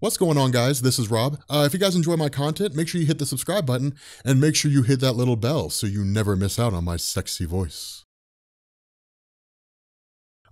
What's going on guys? This is Rob. Uh, if you guys enjoy my content, make sure you hit the subscribe button and make sure you hit that little bell so you never miss out on my sexy voice.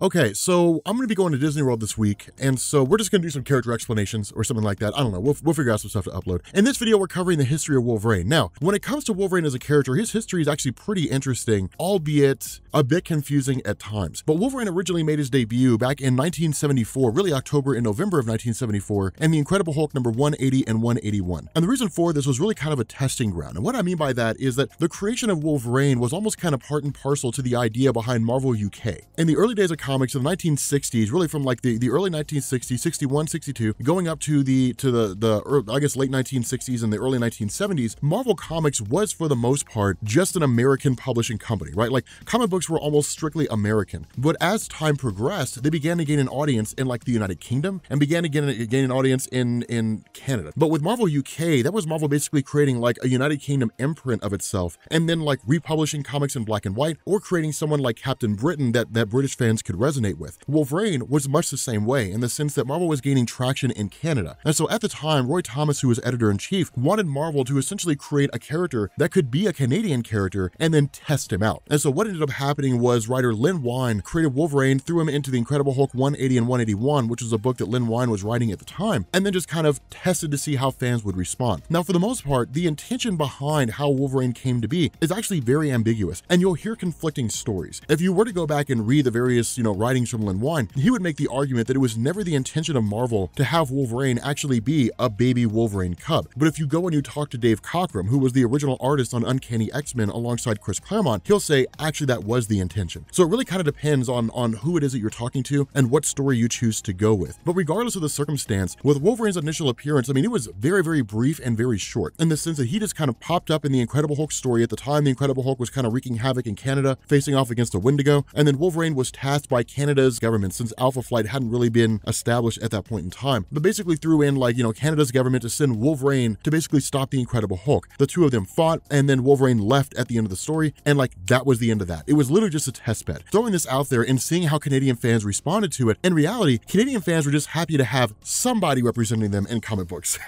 Okay, so I'm going to be going to Disney World this week, and so we're just going to do some character explanations or something like that. I don't know. We'll, we'll figure out some stuff to upload. In this video, we're covering the history of Wolverine. Now, when it comes to Wolverine as a character, his history is actually pretty interesting, albeit a bit confusing at times. But Wolverine originally made his debut back in 1974, really October and November of 1974, in The Incredible Hulk number 180 and 181. And the reason for this was really kind of a testing ground. And what I mean by that is that the creation of Wolverine was almost kind of part and parcel to the idea behind Marvel UK. In the early days of comics of the 1960s, really from like the, the early 1960s, 61, 62, going up to the to the the early, I guess late 1960s and the early 1970s, Marvel Comics was for the most part just an American publishing company, right? Like comic books were almost strictly American. But as time progressed, they began to gain an audience in like the United Kingdom and began to gain, gain an audience in in Canada. But with Marvel UK, that was Marvel basically creating like a United Kingdom imprint of itself and then like republishing comics in black and white or creating someone like Captain Britain that that British fans could resonate with. Wolverine was much the same way in the sense that Marvel was gaining traction in Canada. And so at the time, Roy Thomas, who was editor-in-chief, wanted Marvel to essentially create a character that could be a Canadian character and then test him out. And so what ended up happening was writer Lynn Wein created Wolverine, threw him into The Incredible Hulk 180 and 181, which was a book that Lynn Wein was writing at the time, and then just kind of tested to see how fans would respond. Now, for the most part, the intention behind how Wolverine came to be is actually very ambiguous, and you'll hear conflicting stories. If you were to go back and read the various, you know, know, writings from Lin Wein, he would make the argument that it was never the intention of Marvel to have Wolverine actually be a baby Wolverine cub. But if you go and you talk to Dave Cockrum, who was the original artist on Uncanny X-Men alongside Chris Claremont, he'll say actually that was the intention. So it really kind of depends on, on who it is that you're talking to and what story you choose to go with. But regardless of the circumstance, with Wolverine's initial appearance, I mean, it was very, very brief and very short in the sense that he just kind of popped up in the Incredible Hulk story. At the time, the Incredible Hulk was kind of wreaking havoc in Canada, facing off against the Wendigo, and then Wolverine was tasked by by Canada's government since Alpha Flight hadn't really been established at that point in time. But basically threw in like, you know, Canada's government to send Wolverine to basically stop the Incredible Hulk. The two of them fought and then Wolverine left at the end of the story and like that was the end of that. It was literally just a test bed. Throwing this out there and seeing how Canadian fans responded to it, in reality, Canadian fans were just happy to have somebody representing them in comic books.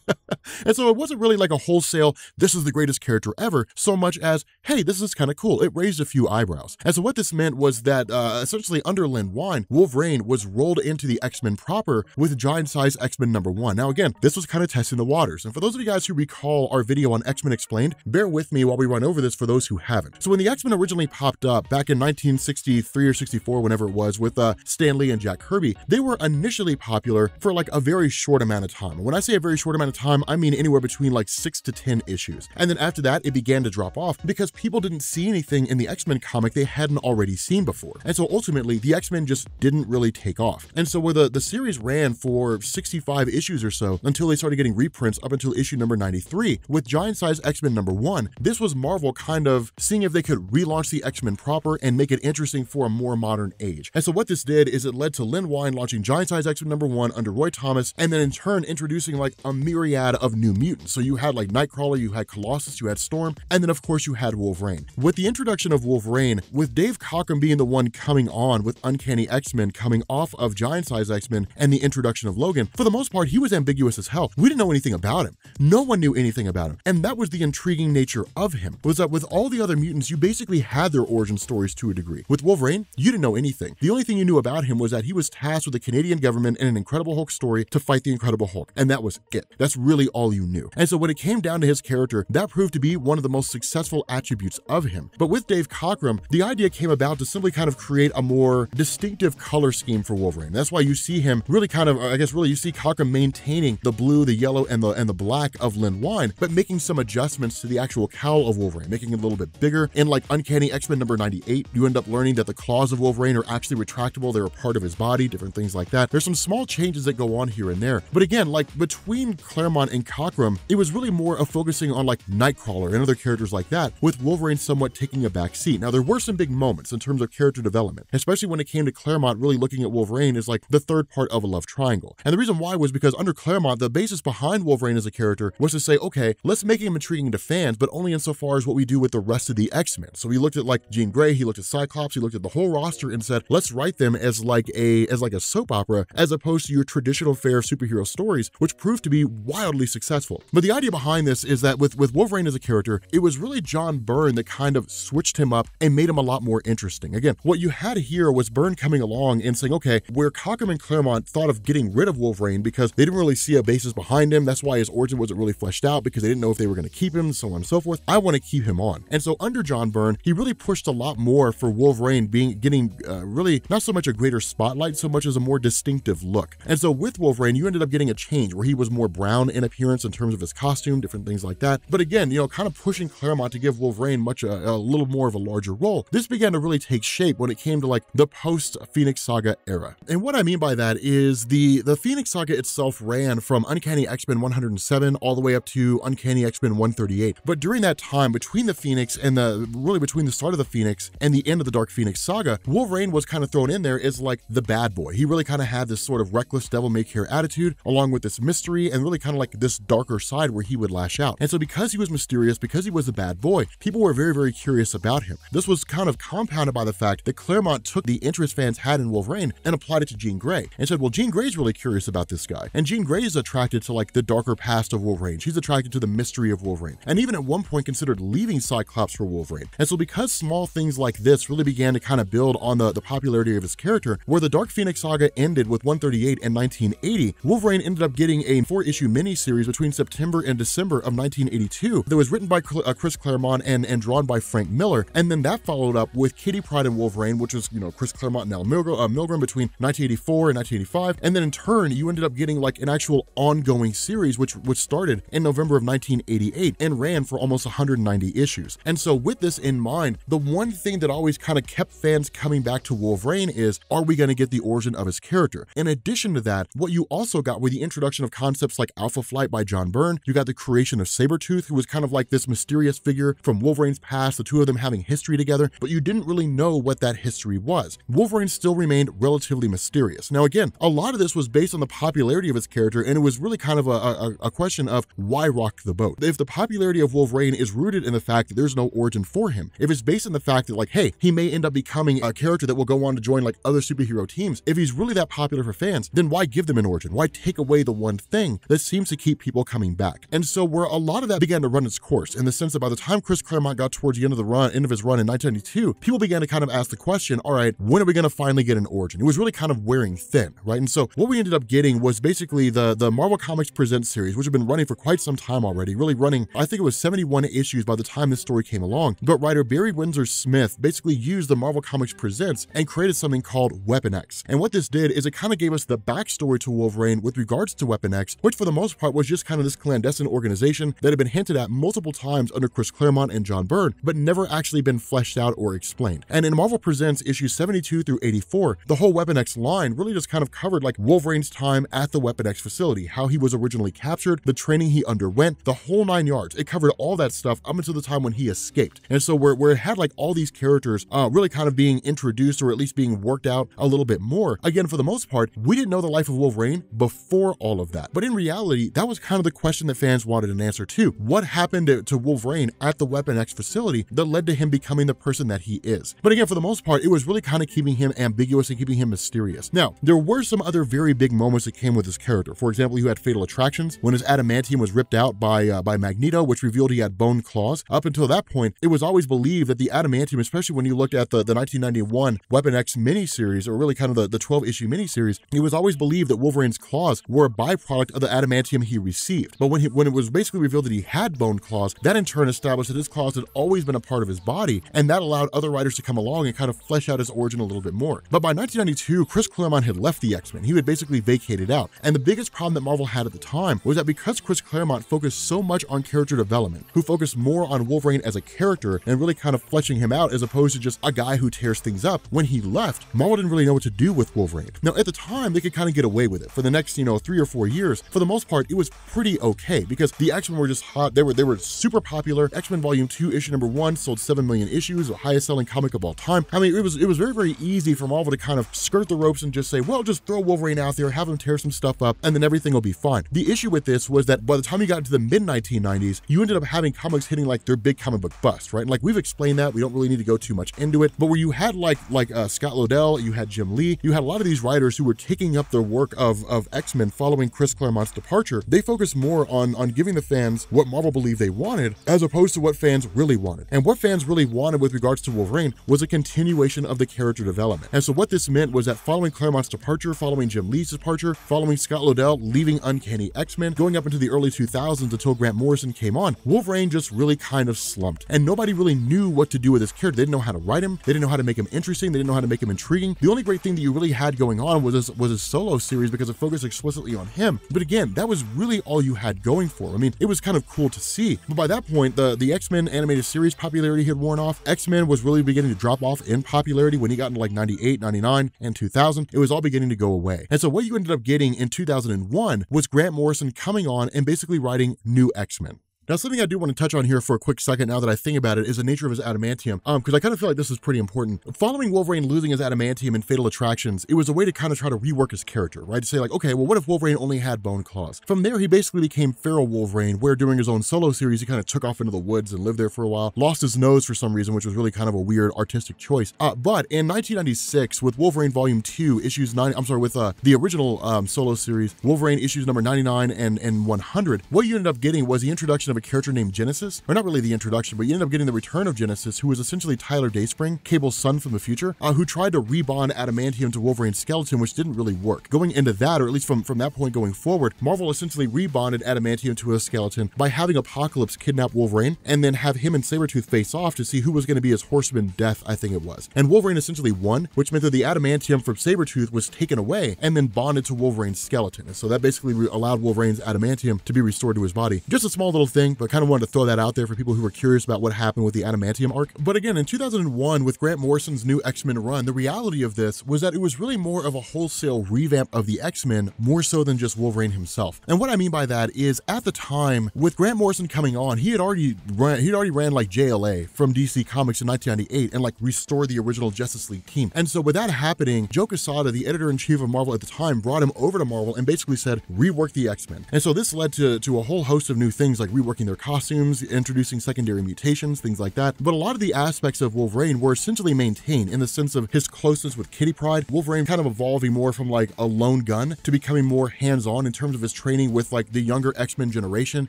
and so it wasn't really like a wholesale, this is the greatest character ever, so much as, hey, this is kind of cool. It raised a few eyebrows. And so what this meant was that uh, essentially Previously under Lin Wan, Wolverine was rolled into the X-Men proper with giant size X-Men number one. Now again, this was kind of testing the waters. And for those of you guys who recall our video on X-Men Explained, bear with me while we run over this for those who haven't. So when the X-Men originally popped up back in 1963 or 64, whenever it was, with uh, Stan Lee and Jack Kirby, they were initially popular for like a very short amount of time. when I say a very short amount of time, I mean anywhere between like six to 10 issues. And then after that, it began to drop off because people didn't see anything in the X-Men comic they hadn't already seen before. And so ultimately, ultimately, the X-Men just didn't really take off. And so where the, the series ran for 65 issues or so until they started getting reprints up until issue number 93 with Giant Size X-Men number one, this was Marvel kind of seeing if they could relaunch the X-Men proper and make it interesting for a more modern age. And so what this did is it led to Lynn Wein launching Giant Size X-Men number one under Roy Thomas, and then in turn introducing like a myriad of new mutants. So you had like Nightcrawler, you had Colossus, you had Storm, and then of course you had Wolverine. With the introduction of Wolverine, with Dave Cockrum being the one coming on with Uncanny X-Men coming off of Giant Size X-Men and the introduction of Logan, for the most part, he was ambiguous as hell. We didn't know anything about him. No one knew anything about him. And that was the intriguing nature of him, was that with all the other mutants, you basically had their origin stories to a degree. With Wolverine, you didn't know anything. The only thing you knew about him was that he was tasked with the Canadian government in an Incredible Hulk story to fight the Incredible Hulk. And that was it. That's really all you knew. And so when it came down to his character, that proved to be one of the most successful attributes of him. But with Dave Cockrum, the idea came about to simply kind of create a more distinctive color scheme for Wolverine. That's why you see him really kind of, I guess really you see Kaka maintaining the blue, the yellow, and the and the black of Lin Wine, but making some adjustments to the actual cowl of Wolverine, making it a little bit bigger. In like Uncanny X-Men number 98, you end up learning that the claws of Wolverine are actually retractable. They're a part of his body, different things like that. There's some small changes that go on here and there. But again, like between Claremont and Cockrum, it was really more of focusing on like Nightcrawler and other characters like that, with Wolverine somewhat taking a back seat. Now, there were some big moments in terms of character development, especially when it came to Claremont really looking at Wolverine as like the third part of a love triangle. And the reason why was because under Claremont, the basis behind Wolverine as a character was to say, okay, let's make him intriguing to fans, but only insofar as what we do with the rest of the X-Men. So he looked at like Jean Grey, he looked at Cyclops, he looked at the whole roster and said, let's write them as like a as like a soap opera as opposed to your traditional fair superhero stories, which proved to be wildly successful. But the idea behind this is that with with Wolverine as a character, it was really John Byrne that kind of switched him up and made him a lot more interesting. Again, what you had here here was Byrne coming along and saying, okay, where Cockham and Claremont thought of getting rid of Wolverine because they didn't really see a basis behind him. That's why his origin wasn't really fleshed out because they didn't know if they were going to keep him, so on and so forth. I want to keep him on. And so under John Byrne, he really pushed a lot more for Wolverine being getting uh, really not so much a greater spotlight, so much as a more distinctive look. And so with Wolverine, you ended up getting a change where he was more brown in appearance in terms of his costume, different things like that. But again, you know, kind of pushing Claremont to give Wolverine much a, a little more of a larger role. This began to really take shape when it came to like like the post Phoenix Saga era. And what I mean by that is the the Phoenix Saga itself ran from Uncanny X-Men 107 all the way up to Uncanny X-Men 138. But during that time between the Phoenix and the really between the start of the Phoenix and the end of the Dark Phoenix Saga, Wolverine was kind of thrown in there as like the bad boy. He really kind of had this sort of reckless devil may care attitude along with this mystery and really kind of like this darker side where he would lash out. And so because he was mysterious, because he was a bad boy, people were very very curious about him. This was kind of compounded by the fact that Claremont took the interest fans had in Wolverine and applied it to Jean Grey and said, well, Jean Grey's really curious about this guy. And Jean Grey is attracted to like the darker past of Wolverine. She's attracted to the mystery of Wolverine and even at one point considered leaving Cyclops for Wolverine. And so because small things like this really began to kind of build on the, the popularity of his character, where the Dark Phoenix saga ended with 138 and 1980, Wolverine ended up getting a four-issue miniseries between September and December of 1982 that was written by uh, Chris Claremont and, and drawn by Frank Miller. And then that followed up with Kitty Pride and Wolverine, which was know, Chris Claremont and Al Milgram, uh, Milgram between 1984 and 1985. And then in turn, you ended up getting like an actual ongoing series, which, which started in November of 1988 and ran for almost 190 issues. And so with this in mind, the one thing that always kind of kept fans coming back to Wolverine is, are we going to get the origin of his character? In addition to that, what you also got were the introduction of concepts like Alpha Flight by John Byrne. You got the creation of Sabretooth, who was kind of like this mysterious figure from Wolverine's past, the two of them having history together, but you didn't really know what that history was was, Wolverine still remained relatively mysterious. Now, again, a lot of this was based on the popularity of his character, and it was really kind of a, a, a question of why rock the boat. If the popularity of Wolverine is rooted in the fact that there's no origin for him, if it's based on the fact that, like, hey, he may end up becoming a character that will go on to join like other superhero teams, if he's really that popular for fans, then why give them an origin? Why take away the one thing that seems to keep people coming back? And so, where a lot of that began to run its course, in the sense that by the time Chris Claremont got towards the end of the run, end of his run in 1992, people began to kind of ask the question, all right, right, when are we going to finally get an origin? It was really kind of wearing thin, right? And so what we ended up getting was basically the, the Marvel Comics Presents series, which had been running for quite some time already, really running, I think it was 71 issues by the time this story came along. But writer Barry Windsor Smith basically used the Marvel Comics Presents and created something called Weapon X. And what this did is it kind of gave us the backstory to Wolverine with regards to Weapon X, which for the most part was just kind of this clandestine organization that had been hinted at multiple times under Chris Claremont and John Byrne, but never actually been fleshed out or explained. And in Marvel Presents issue issues 72 through 84, the whole Weapon X line really just kind of covered like Wolverine's time at the Weapon X facility, how he was originally captured, the training he underwent, the whole nine yards. It covered all that stuff up until the time when he escaped. And so where, where it had like all these characters uh, really kind of being introduced or at least being worked out a little bit more, again, for the most part, we didn't know the life of Wolverine before all of that. But in reality, that was kind of the question that fans wanted an answer to. What happened to, to Wolverine at the Weapon X facility that led to him becoming the person that he is? But again, for the most part, it was really really kind of keeping him ambiguous and keeping him mysterious. Now, there were some other very big moments that came with his character. For example, you had Fatal Attractions, when his adamantium was ripped out by, uh, by Magneto, which revealed he had bone claws. Up until that point, it was always believed that the adamantium, especially when you looked at the, the 1991 Weapon X miniseries, or really kind of the, the 12 issue miniseries, it was always believed that Wolverine's claws were a byproduct of the adamantium he received. But when, he, when it was basically revealed that he had bone claws, that in turn established that his claws had always been a part of his body, and that allowed other writers to come along and kind of flesh out his origin a little bit more. But by 1992, Chris Claremont had left the X-Men. He had basically vacated out. And the biggest problem that Marvel had at the time was that because Chris Claremont focused so much on character development, who focused more on Wolverine as a character and really kind of fleshing him out as opposed to just a guy who tears things up, when he left, Marvel didn't really know what to do with Wolverine. Now, at the time, they could kind of get away with it. For the next, you know, three or four years, for the most part, it was pretty okay because the X-Men were just hot. They were they were super popular. X-Men Volume 2, issue number one, sold 7 million issues, the highest selling comic of all time. I mean, it was it was was very, very easy for Marvel to kind of skirt the ropes and just say, well, just throw Wolverine out there, have him tear some stuff up, and then everything will be fine. The issue with this was that by the time you got into the mid 1990s, you ended up having comics hitting like their big comic book bust, right? And like we've explained that, we don't really need to go too much into it, but where you had like like uh, Scott Lodell, you had Jim Lee, you had a lot of these writers who were taking up their work of, of X-Men following Chris Claremont's departure, they focused more on, on giving the fans what Marvel believed they wanted as opposed to what fans really wanted. And what fans really wanted with regards to Wolverine was a continuation of the character development. And so what this meant was that following Claremont's departure, following Jim Lee's departure, following Scott Lodell leaving Uncanny X-Men, going up into the early 2000s until Grant Morrison came on, Wolverine just really kind of slumped. And nobody really knew what to do with his character. They didn't know how to write him. They didn't know how to make him interesting. They didn't know how to make him intriguing. The only great thing that you really had going on was his, was his solo series because it focused explicitly on him. But again, that was really all you had going for. I mean, it was kind of cool to see. But by that point, the, the X-Men animated series popularity had worn off. X-Men was really beginning to drop off in popularity popularity when he got into like 98, 99, and 2000, it was all beginning to go away. And so what you ended up getting in 2001 was Grant Morrison coming on and basically writing new X-Men. Now, something I do want to touch on here for a quick second now that I think about it is the nature of his adamantium, because um, I kind of feel like this is pretty important. Following Wolverine losing his adamantium in Fatal Attractions, it was a way to kind of try to rework his character, right? To say like, okay, well, what if Wolverine only had bone claws? From there, he basically became Feral Wolverine, where during his own solo series, he kind of took off into the woods and lived there for a while, lost his nose for some reason, which was really kind of a weird artistic choice. Uh, but in 1996, with Wolverine Volume 2, issues 9, I'm sorry, with uh, the original um, solo series, Wolverine issues number 99 and, and 100, what you ended up getting was the introduction of a character named Genesis, or not really the introduction, but you end up getting the return of Genesis, who is essentially Tyler Dayspring, Cable's son from the future, uh, who tried to rebond adamantium to Wolverine's skeleton, which didn't really work. Going into that, or at least from, from that point going forward, Marvel essentially rebonded adamantium to a skeleton by having Apocalypse kidnap Wolverine and then have him and Sabretooth face off to see who was going to be his horseman death, I think it was. And Wolverine essentially won, which meant that the adamantium from Sabretooth was taken away and then bonded to Wolverine's skeleton. so that basically allowed Wolverine's adamantium to be restored to his body. Just a small little thing thing, but kind of wanted to throw that out there for people who were curious about what happened with the Adamantium arc. But again, in 2001, with Grant Morrison's new X Men run, the reality of this was that it was really more of a wholesale revamp of the X Men, more so than just Wolverine himself. And what I mean by that is at the time, with Grant Morrison coming on, he had already ran, he'd already ran like JLA from DC Comics in 1998 and like restored the original Justice League team. And so with that happening, Joe Quesada, the editor in chief of Marvel at the time, brought him over to Marvel and basically said, rework the X Men. And so this led to, to a whole host of new things like rework reworking their costumes, introducing secondary mutations, things like that. But a lot of the aspects of Wolverine were essentially maintained in the sense of his closeness with Kitty Pride, Wolverine kind of evolving more from like a lone gun to becoming more hands-on in terms of his training with like the younger X-Men generation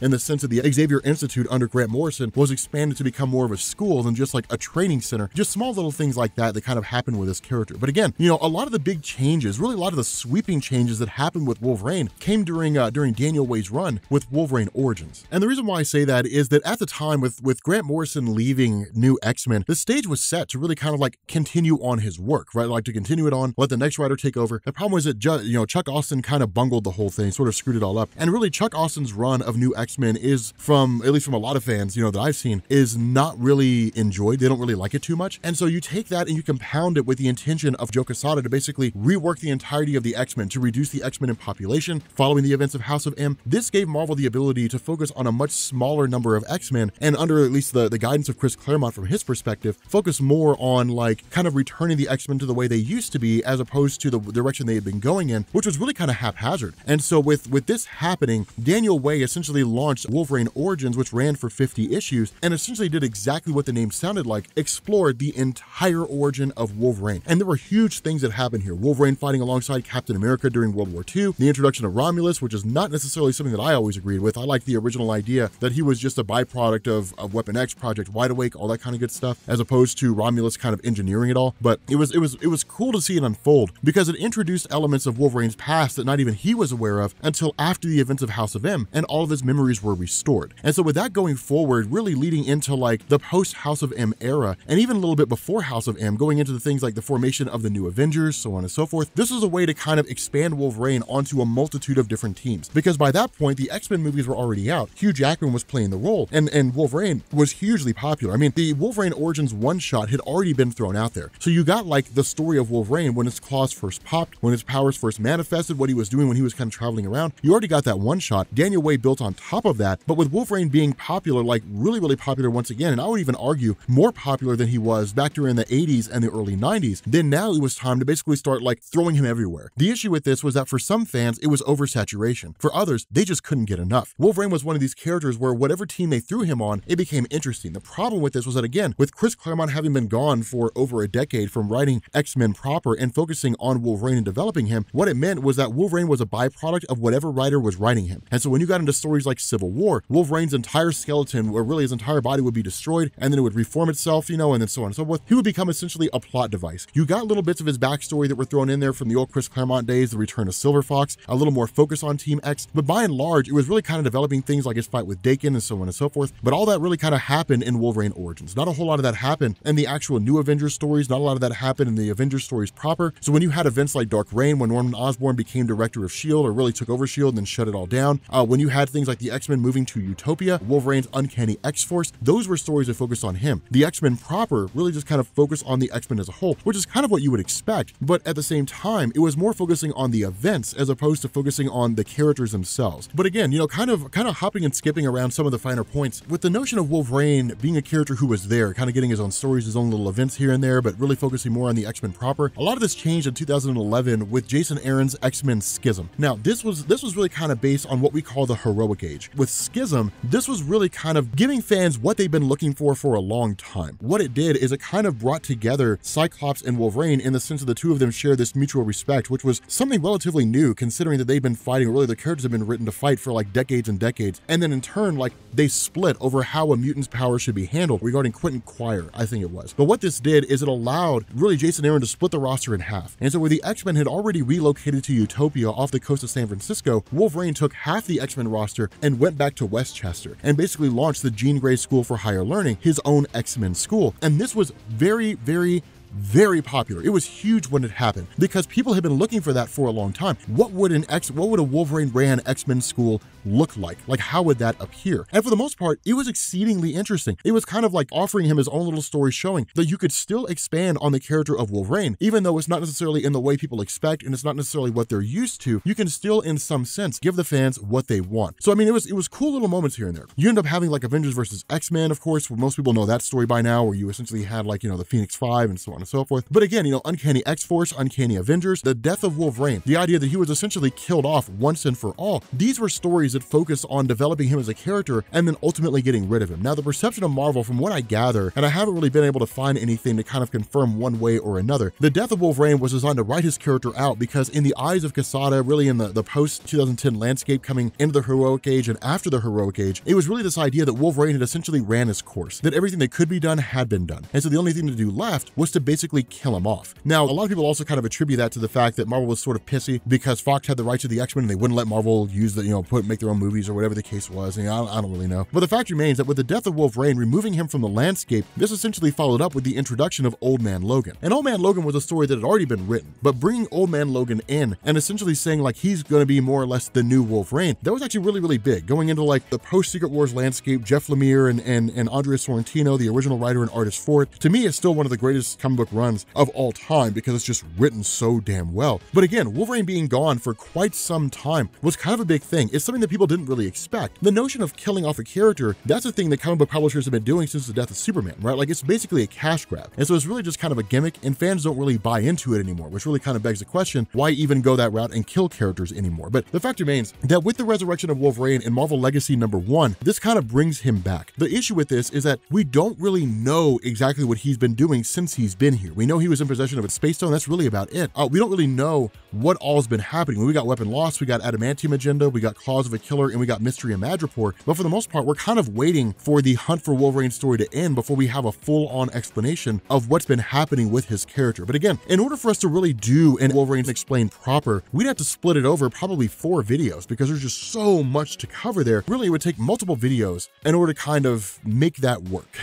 in the sense of the Xavier Institute under Grant Morrison was expanded to become more of a school than just like a training center. Just small little things like that that kind of happened with his character. But again, you know, a lot of the big changes, really a lot of the sweeping changes that happened with Wolverine came during uh, during Daniel Way's run with Wolverine Origins. And the reason why I say that is that at the time with, with Grant Morrison leaving New X-Men, the stage was set to really kind of like continue on his work, right? Like to continue it on, let the next writer take over. The problem was that, you know, Chuck Austin kind of bungled the whole thing, sort of screwed it all up. And really Chuck Austin's run of New X-Men is from, at least from a lot of fans, you know, that I've seen, is not really enjoyed. They don't really like it too much. And so you take that and you compound it with the intention of Joe Quesada to basically rework the entirety of the X-Men, to reduce the X-Men in population following the events of House of M. This gave Marvel the ability to focus on a much smaller number of X-Men and under at least the, the guidance of Chris Claremont from his perspective, focus more on like kind of returning the X-Men to the way they used to be as opposed to the direction they had been going in, which was really kind of haphazard. And so with, with this happening, Daniel Way essentially launched Wolverine Origins, which ran for 50 issues and essentially did exactly what the name sounded like, explored the entire origin of Wolverine. And there were huge things that happened here. Wolverine fighting alongside Captain America during World War II, the introduction of Romulus, which is not necessarily something that I always agreed with. I like the original idea that he was just a byproduct of, of Weapon X, Project Wide Awake, all that kind of good stuff, as opposed to Romulus kind of engineering it all. But it was it was it was cool to see it unfold because it introduced elements of Wolverine's past that not even he was aware of until after the events of House of M, and all of his memories were restored. And so with that going forward, really leading into like the post House of M era, and even a little bit before House of M, going into the things like the formation of the New Avengers, so on and so forth. This was a way to kind of expand Wolverine onto a multitude of different teams because by that point the X-Men movies were already out. Hugh Jackman was playing the role. And, and Wolverine was hugely popular. I mean, the Wolverine Origins one-shot had already been thrown out there. So you got like the story of Wolverine when his claws first popped, when his powers first manifested, what he was doing when he was kind of traveling around. You already got that one-shot. Daniel Way built on top of that. But with Wolverine being popular, like really, really popular once again, and I would even argue more popular than he was back during the 80s and the early 90s, then now it was time to basically start like throwing him everywhere. The issue with this was that for some fans, it was oversaturation. For others, they just couldn't get enough. Wolverine was one of these characters characters where whatever team they threw him on, it became interesting. The problem with this was that, again, with Chris Claremont having been gone for over a decade from writing X-Men proper and focusing on Wolverine and developing him, what it meant was that Wolverine was a byproduct of whatever writer was writing him. And so when you got into stories like Civil War, Wolverine's entire skeleton, or really his entire body would be destroyed, and then it would reform itself, you know, and then so on and so forth. He would become essentially a plot device. You got little bits of his backstory that were thrown in there from the old Chris Claremont days, the return of Silver Fox, a little more focus on Team X, but by and large, it was really kind of developing things like his fight with Dakin and so on and so forth. But all that really kind of happened in Wolverine Origins. Not a whole lot of that happened in the actual new Avengers stories. Not a lot of that happened in the Avengers stories proper. So when you had events like Dark Reign, when Norman Osborn became director of S.H.I.E.L.D. or really took over S.H.I.E.L.D. and then shut it all down, uh, when you had things like the X-Men moving to Utopia, Wolverine's Uncanny X-Force, those were stories that focused on him. The X-Men proper really just kind of focused on the X-Men as a whole, which is kind of what you would expect. But at the same time, it was more focusing on the events as opposed to focusing on the characters themselves. But again, you know, kind of kind of hopping and skipping skipping around some of the finer points with the notion of Wolverine being a character who was there, kind of getting his own stories, his own little events here and there, but really focusing more on the X-Men proper. A lot of this changed in 2011 with Jason Aaron's X-Men Schism. Now, this was this was really kind of based on what we call the heroic age. With Schism, this was really kind of giving fans what they've been looking for for a long time. What it did is it kind of brought together Cyclops and Wolverine in the sense that the two of them share this mutual respect, which was something relatively new considering that they've been fighting, really the characters have been written to fight for like decades and decades. And then in turn, like they split over how a mutant's power should be handled regarding Quentin Quire, I think it was. But what this did is it allowed really Jason Aaron to split the roster in half. And so where the X-Men had already relocated to Utopia off the coast of San Francisco, Wolverine took half the X-Men roster and went back to Westchester and basically launched the Jean Grey School for Higher Learning, his own X-Men school. And this was very, very very popular. It was huge when it happened because people had been looking for that for a long time. What would an X, what would a Wolverine ran X-Men school look like? Like, how would that appear? And for the most part, it was exceedingly interesting. It was kind of like offering him his own little story showing that you could still expand on the character of Wolverine, even though it's not necessarily in the way people expect and it's not necessarily what they're used to, you can still, in some sense, give the fans what they want. So, I mean, it was, it was cool little moments here and there. You end up having like Avengers versus X-Men, of course, where most people know that story by now, where you essentially had like, you know, the Phoenix Five and so on on and so forth. But again, you know, Uncanny X-Force, Uncanny Avengers, the death of Wolverine, the idea that he was essentially killed off once and for all, these were stories that focused on developing him as a character and then ultimately getting rid of him. Now, the perception of Marvel, from what I gather, and I haven't really been able to find anything to kind of confirm one way or another, the death of Wolverine was designed to write his character out because in the eyes of Casada, really in the, the post-2010 landscape coming into the heroic age and after the heroic age, it was really this idea that Wolverine had essentially ran his course, that everything that could be done had been done. And so the only thing to do left was to basically kill him off. Now, a lot of people also kind of attribute that to the fact that Marvel was sort of pissy because Fox had the rights to the X-Men and they wouldn't let Marvel use the, you know, put make their own movies or whatever the case was. And, I, I, don't really know. But the fact remains that with the death of Wolverine, removing him from the landscape, this essentially followed up with the introduction of Old Man Logan. And Old Man Logan was a story that had already been written, but bringing Old Man Logan in and essentially saying like he's going to be more or less the new Wolverine, that was actually really, really big. Going into like the post-Secret Wars landscape, Jeff Lemire and, and, and Andrea Sorrentino, the original writer and artist for it, to me, is still one of the greatest come book runs of all time because it's just written so damn well. But again, Wolverine being gone for quite some time was kind of a big thing. It's something that people didn't really expect. The notion of killing off a character, that's a thing that comic book publishers have been doing since the death of Superman, right? Like it's basically a cash grab. And so it's really just kind of a gimmick and fans don't really buy into it anymore, which really kind of begs the question, why even go that route and kill characters anymore? But the fact remains that with the resurrection of Wolverine in Marvel Legacy number one, this kind of brings him back. The issue with this is that we don't really know exactly what he's been doing since he's been been here. We know he was in possession of a space stone. That's really about it. Uh, we don't really know what all's been happening. We got Weapon Lost, we got Adamantium Agenda, we got Claws of a Killer, and we got Mystery and Madripoor. But for the most part, we're kind of waiting for the Hunt for Wolverine story to end before we have a full-on explanation of what's been happening with his character. But again, in order for us to really do an Wolverine Explained proper, we'd have to split it over probably four videos because there's just so much to cover there. Really, it would take multiple videos in order to kind of make that work.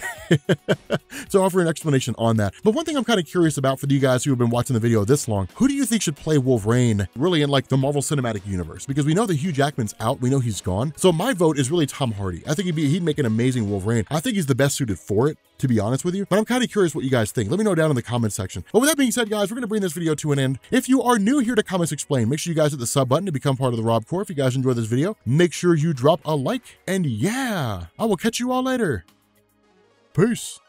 so offer an explanation on that. But one thing thing I'm kind of curious about for you guys who have been watching the video this long, who do you think should play Wolverine really in like the Marvel Cinematic Universe? Because we know that Hugh Jackman's out, we know he's gone. So my vote is really Tom Hardy. I think he'd be, he'd make an amazing Wolverine. I think he's the best suited for it to be honest with you, but I'm kind of curious what you guys think. Let me know down in the comment section. But with that being said, guys, we're going to bring this video to an end. If you are new here to Comments Explain, make sure you guys hit the sub button to become part of the Rob Corps. If you guys enjoyed this video, make sure you drop a like. And yeah, I will catch you all later. Peace.